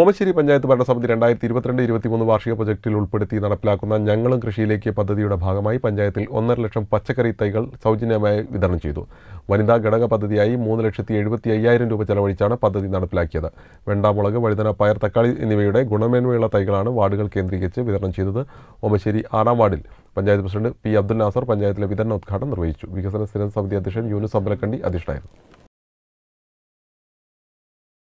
ഓമശ്ശേരി പഞ്ചായത്ത് ഭരണസമിതി രണ്ടായിരത്തി ഇരുപത്തിരണ്ട് ഇരുപത്തിമൂന്ന് വാർഷിക പ്രൊജക്റ്റിൽ ഉൾപ്പെടുത്തി നടപ്പിലാക്കുന്ന ഞങ്ങളും കൃഷിയിലേക്ക് പദ്ധതിയുടെ ഭാഗമായി പഞ്ചായത്തിൽ ഒന്നര ലക്ഷം പച്ചക്കറി തൈകൾ സൗജന്യമായി വിതരണം ചെയ്തു വനിതാ ഘടക പദ്ധതിയായി മൂന്ന് ലക്ഷത്തി എഴുപത്തി അയ്യായിരം രൂപ ചെലവഴിച്ചാണ് പദ്ധതി നടപ്പിലാക്കിയത് വെണ്ടാമുളക് വഴുതന പയർ തക്കാളി എന്നിവയുടെ ഗുണമേന്മയുള്ള തൈകളാണ് വാർഡുകൾ കേന്ദ്രീകരിച്ച് വിതരണം ചെയ്തത് ഓമശ്ശേരി ആറാം വാർഡിൽ പഞ്ചായത്ത് പ്രസിഡന്റ് പി അബ്ദുൽ നാസർ പഞ്ചായത്തിലെ വിതരണ ഉദ്ഘാടനം നിർവഹിച്ചു വികസന സ്ഥിരം സമിതി അധ്യക്ഷൻ യൂനുസ് അമ്പലക്കണ്ടി അധ്യക്ഷനായിരുന്നു